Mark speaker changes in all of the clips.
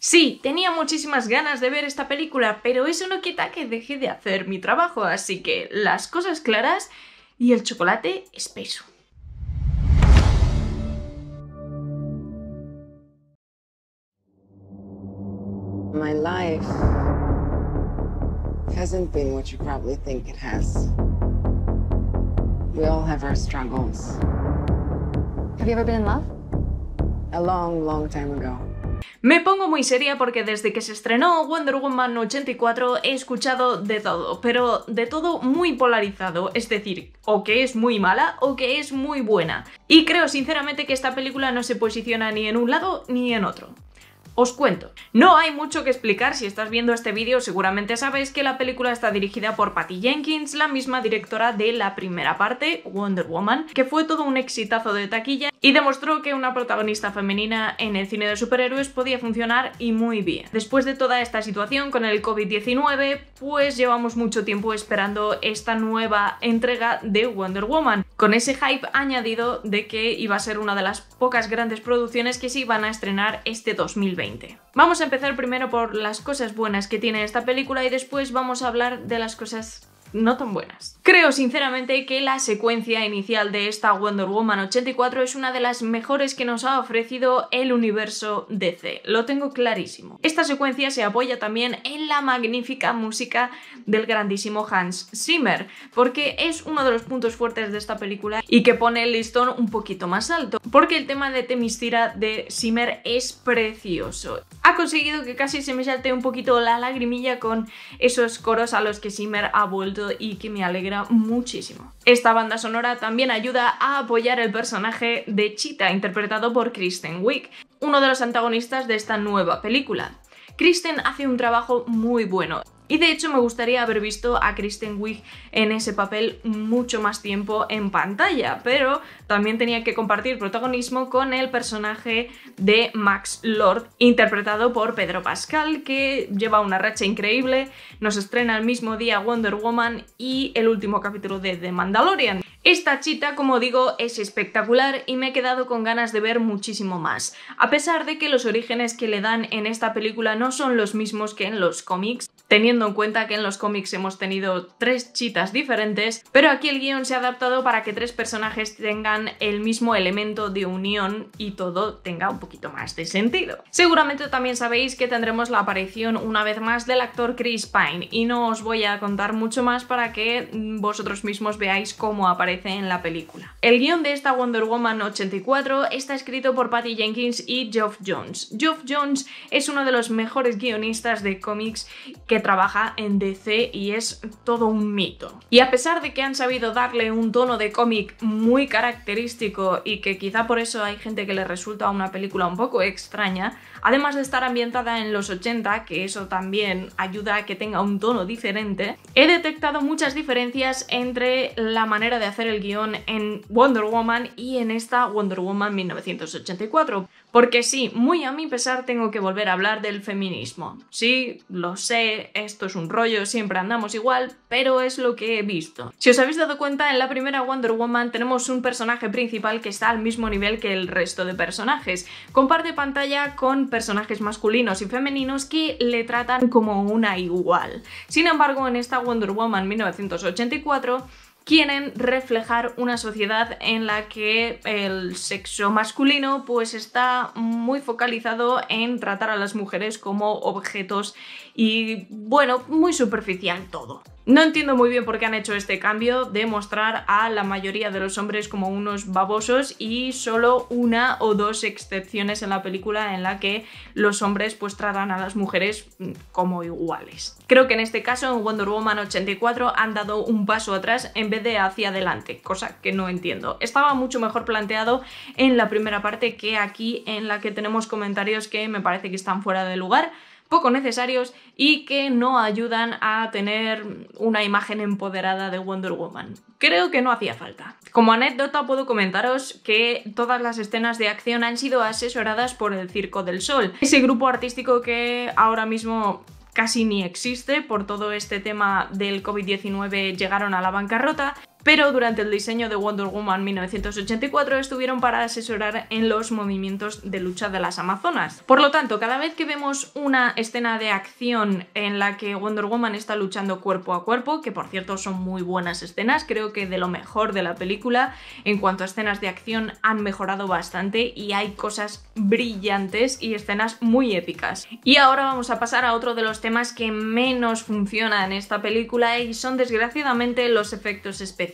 Speaker 1: Sí, tenía muchísimas ganas de ver esta película, pero eso no quita que dejé de hacer mi trabajo, así que las cosas claras y el chocolate espeso. My life hasn't been what you probably think it has. We all have our struggles. Have you ever been in love? A long, long time ago. Me pongo muy seria porque desde que se estrenó Wonder Woman 84 he escuchado de todo, pero de todo muy polarizado, es decir, o que es muy mala o que es muy buena. Y creo sinceramente que esta película no se posiciona ni en un lado ni en otro os cuento. No hay mucho que explicar, si estás viendo este vídeo seguramente sabéis que la película está dirigida por Patty Jenkins, la misma directora de la primera parte, Wonder Woman, que fue todo un exitazo de taquilla y demostró que una protagonista femenina en el cine de superhéroes podía funcionar y muy bien. Después de toda esta situación con el COVID-19, pues llevamos mucho tiempo esperando esta nueva entrega de Wonder Woman con ese hype añadido de que iba a ser una de las pocas grandes producciones que se iban a estrenar este 2020. Vamos a empezar primero por las cosas buenas que tiene esta película y después vamos a hablar de las cosas no tan buenas. Creo sinceramente que la secuencia inicial de esta Wonder Woman 84 es una de las mejores que nos ha ofrecido el universo DC, lo tengo clarísimo. Esta secuencia se apoya también en la magnífica música del grandísimo Hans Zimmer, porque es uno de los puntos fuertes de esta película y que pone el listón un poquito más alto, porque el tema de Temistira de Zimmer es precioso. Ha conseguido que casi se me salte un poquito la lagrimilla con esos coros a los que Zimmer ha vuelto y que me alegra muchísimo. Esta banda sonora también ayuda a apoyar el personaje de Cheetah, interpretado por Kristen Wiig, uno de los antagonistas de esta nueva película. Kristen hace un trabajo muy bueno. Y de hecho me gustaría haber visto a Kristen Wiig en ese papel mucho más tiempo en pantalla, pero también tenía que compartir protagonismo con el personaje de Max Lord, interpretado por Pedro Pascal, que lleva una racha increíble, nos estrena el mismo día Wonder Woman y el último capítulo de The Mandalorian. Esta chita, como digo, es espectacular y me he quedado con ganas de ver muchísimo más, a pesar de que los orígenes que le dan en esta película no son los mismos que en los cómics, teniendo en cuenta que en los cómics hemos tenido tres chitas diferentes, pero aquí el guión se ha adaptado para que tres personajes tengan el mismo elemento de unión y todo tenga un poquito más de sentido. Seguramente también sabéis que tendremos la aparición una vez más del actor Chris Pine y no os voy a contar mucho más para que vosotros mismos veáis cómo aparece en la película. El guión de esta Wonder Woman 84 está escrito por Patty Jenkins y Geoff Jones. Geoff Jones es uno de los mejores guionistas de cómics que trabaja en DC y es todo un mito. Y a pesar de que han sabido darle un tono de cómic muy característico y que quizá por eso hay gente que le resulta una película un poco extraña, además de estar ambientada en los 80, que eso también ayuda a que tenga un tono diferente, he detectado muchas diferencias entre la manera de hacer el guión en Wonder Woman y en esta Wonder Woman 1984. Porque sí, muy a mi pesar tengo que volver a hablar del feminismo. Sí, lo sé, esto es un rollo, siempre andamos igual, pero es lo que he visto. Si os habéis dado cuenta, en la primera Wonder Woman tenemos un personaje principal que está al mismo nivel que el resto de personajes. Comparte pantalla con personajes masculinos y femeninos que le tratan como una igual. Sin embargo, en esta Wonder Woman 1984, quieren reflejar una sociedad en la que el sexo masculino pues está muy focalizado en tratar a las mujeres como objetos y bueno, muy superficial todo. No entiendo muy bien por qué han hecho este cambio de mostrar a la mayoría de los hombres como unos babosos y solo una o dos excepciones en la película en la que los hombres pues tratan a las mujeres mm, como iguales. Creo que en este caso en Wonder Woman 84 han dado un paso atrás en vez de hacia adelante, cosa que no entiendo. Estaba mucho mejor planteado en la primera parte que aquí en la que tenemos comentarios que me parece que están fuera de lugar poco necesarios y que no ayudan a tener una imagen empoderada de Wonder Woman. Creo que no hacía falta. Como anécdota puedo comentaros que todas las escenas de acción han sido asesoradas por el Circo del Sol, ese grupo artístico que ahora mismo casi ni existe por todo este tema del COVID-19 llegaron a la bancarrota pero durante el diseño de Wonder Woman 1984 estuvieron para asesorar en los movimientos de lucha de las Amazonas. Por lo tanto, cada vez que vemos una escena de acción en la que Wonder Woman está luchando cuerpo a cuerpo, que por cierto son muy buenas escenas, creo que de lo mejor de la película, en cuanto a escenas de acción han mejorado bastante y hay cosas brillantes y escenas muy épicas. Y ahora vamos a pasar a otro de los temas que menos funciona en esta película y son desgraciadamente los efectos especiales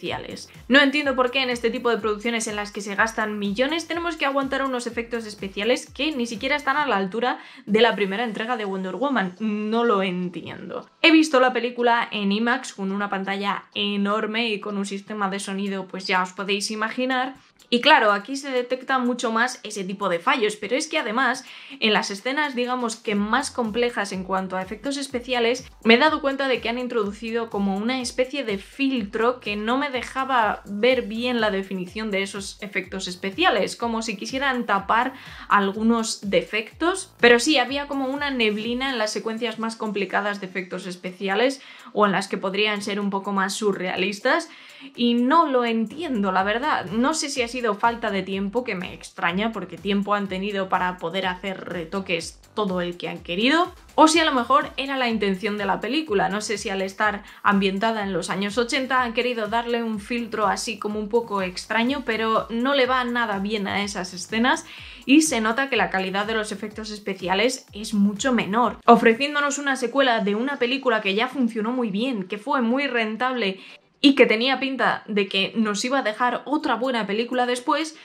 Speaker 1: no entiendo por qué en este tipo de producciones en las que se gastan millones tenemos que aguantar unos efectos especiales que ni siquiera están a la altura de la primera entrega de Wonder Woman. No lo entiendo. He visto la película en IMAX con una pantalla enorme y con un sistema de sonido, pues ya os podéis imaginar. Y claro, aquí se detecta mucho más ese tipo de fallos, pero es que además, en las escenas, digamos que más complejas en cuanto a efectos especiales, me he dado cuenta de que han introducido como una especie de filtro que no me dejaba ver bien la definición de esos efectos especiales, como si quisieran tapar algunos defectos. Pero sí, había como una neblina en las secuencias más complicadas de efectos especiales especiales o en las que podrían ser un poco más surrealistas y no lo entiendo, la verdad. No sé si ha sido falta de tiempo, que me extraña porque tiempo han tenido para poder hacer retoques todo el que han querido, o si a lo mejor era la intención de la película. No sé si al estar ambientada en los años 80 han querido darle un filtro así como un poco extraño, pero no le va nada bien a esas escenas y se nota que la calidad de los efectos especiales es mucho menor, ofreciéndonos una secuela de una película que ya funcionó muy bien, que fue muy rentable y que tenía pinta de que nos iba a dejar otra buena película después,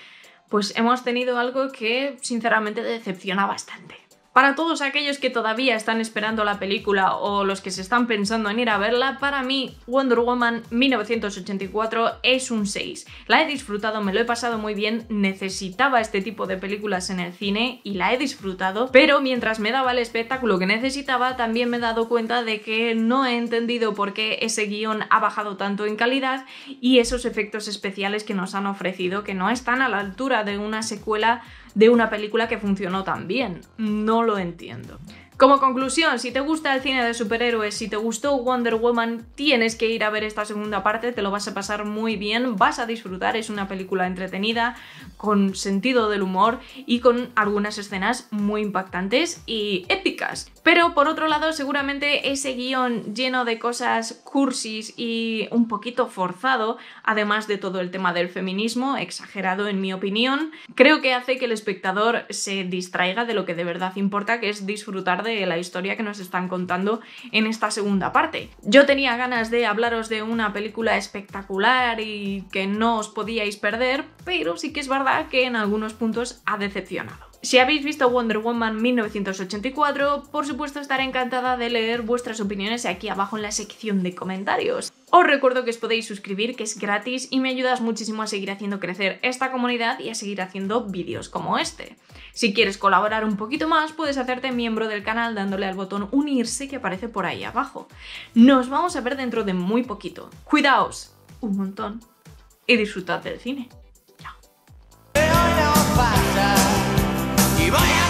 Speaker 1: pues hemos tenido algo que sinceramente decepciona bastante. Para todos aquellos que todavía están esperando la película o los que se están pensando en ir a verla, para mí Wonder Woman 1984 es un 6. La he disfrutado, me lo he pasado muy bien, necesitaba este tipo de películas en el cine y la he disfrutado, pero mientras me daba el espectáculo que necesitaba, también me he dado cuenta de que no he entendido por qué ese guión ha bajado tanto en calidad y esos efectos especiales que nos han ofrecido que no están a la altura de una secuela de una película que funcionó tan bien. No lo entiendo. Como conclusión, si te gusta el cine de superhéroes, si te gustó Wonder Woman, tienes que ir a ver esta segunda parte, te lo vas a pasar muy bien, vas a disfrutar, es una película entretenida, con sentido del humor y con algunas escenas muy impactantes y épicas. Pero por otro lado, seguramente ese guión lleno de cosas cursis y un poquito forzado, además de todo el tema del feminismo, exagerado en mi opinión, creo que hace que el espectador se distraiga de lo que de verdad importa, que es disfrutar de de la historia que nos están contando en esta segunda parte. Yo tenía ganas de hablaros de una película espectacular y que no os podíais perder, pero sí que es verdad que en algunos puntos ha decepcionado. Si habéis visto Wonder Woman 1984, por supuesto estaré encantada de leer vuestras opiniones aquí abajo en la sección de comentarios. Os recuerdo que os podéis suscribir, que es gratis y me ayudas muchísimo a seguir haciendo crecer esta comunidad y a seguir haciendo vídeos como este. Si quieres colaborar un poquito más, puedes hacerte miembro del canal dándole al botón unirse que aparece por ahí abajo. Nos vamos a ver dentro de muy poquito. Cuidaos un montón y disfrutad del cine. Bye.